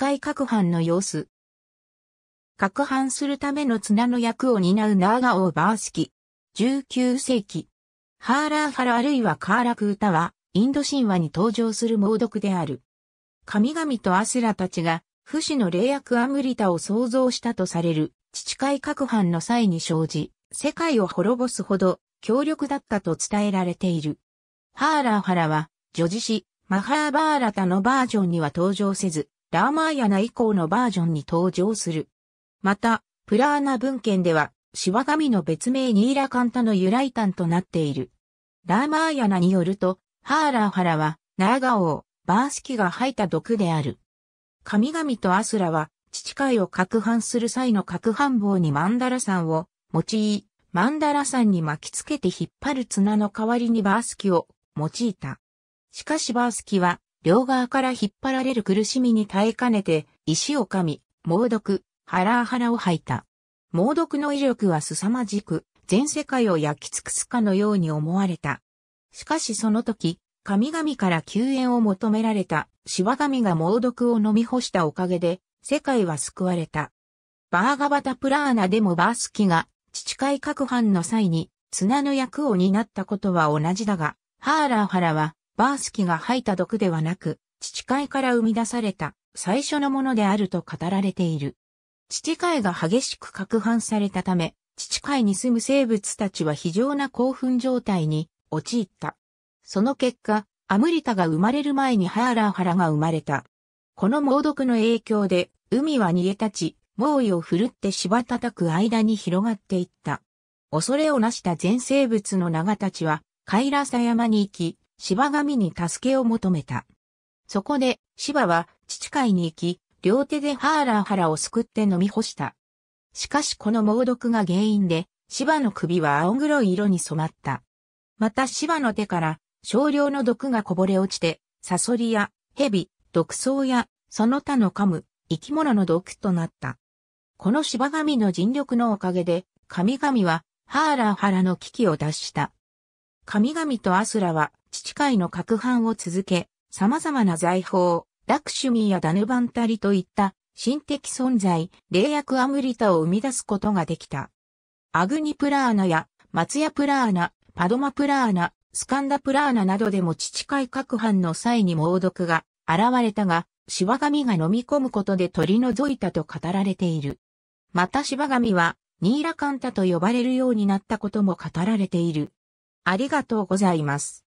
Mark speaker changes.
Speaker 1: 使い各藩の様子。拡藩するための綱の役を担うナーガオーバー式。19世紀。ハーラーハラあるいはカーラク歌は、インド神話に登場する猛毒である。神々とアスラたちが、不死の霊薬アムリタを創造したとされる、地海各藩の際に生じ、世界を滅ぼすほど、強力だったと伝えられている。ハーラーハラは、女子詩、マハーバーラタのバージョンには登場せず、ラーマーヤナ以降のバージョンに登場する。また、プラーナ文献では、シワ神の別名ニーラカンタの由来端となっている。ラーマーヤナによると、ハーラーハラは、ナーガ王、バースキが吐いた毒である。神々とアスラは、父会を攪拌する際の攪拌棒にマンダラ山を用い、マンダラ山に巻きつけて引っ張る綱の代わりにバースキを用いた。しかしバースキは両側から引っ張られる苦しみに耐えかねて、石を噛み、猛毒、ハラーハラを吐いた。猛毒の威力は凄まじく、全世界を焼き尽くすかのように思われた。しかしその時、神々から救援を求められた、芝神が猛毒を飲み干したおかげで、世界は救われた。バーガバタプラーナでもバースキが、父会各藩の際に、綱の役を担ったことは同じだが、ハーラーハラは、バースキが吐いた毒ではなく、父海から生み出された最初のものであると語られている。父海が激しく拡拌されたため、父海に住む生物たちは非常な興奮状態に陥った。その結果、アムリタが生まれる前にハーラーハラが生まれた。この猛毒の影響で、海は逃げ立ち、猛威を振るって芝叩く間に広がっていった。恐れをなした全生物の長たちは、カイラサ山に行き、芝神に助けを求めた。そこで、芝は、父海に行き、両手でハーラーハラをすくって飲み干した。しかしこの猛毒が原因で、芝の首は青黒い色に染まった。また芝の手から少量の毒がこぼれ落ちて、サソリや蛇、毒草やその他の噛む生き物の毒となった。この芝神の尽力のおかげで、神々はハーラーハラの危機を脱した。神々とアスラは界の拡販を続け、様々な財宝、ラクシュミーやダヌバンタリといった心的存在、霊薬アムリタを生み出すことができた。アグニプラーナや松屋プラーナ、パドマプラーナ、スカンダプラーナなどでも父海各藩の際に猛毒が現れたが、芝神が飲み込むことで取り除いたと語られている。また芝神は、ニーラカンタと呼ばれるようになったことも語られている。ありがとうございます。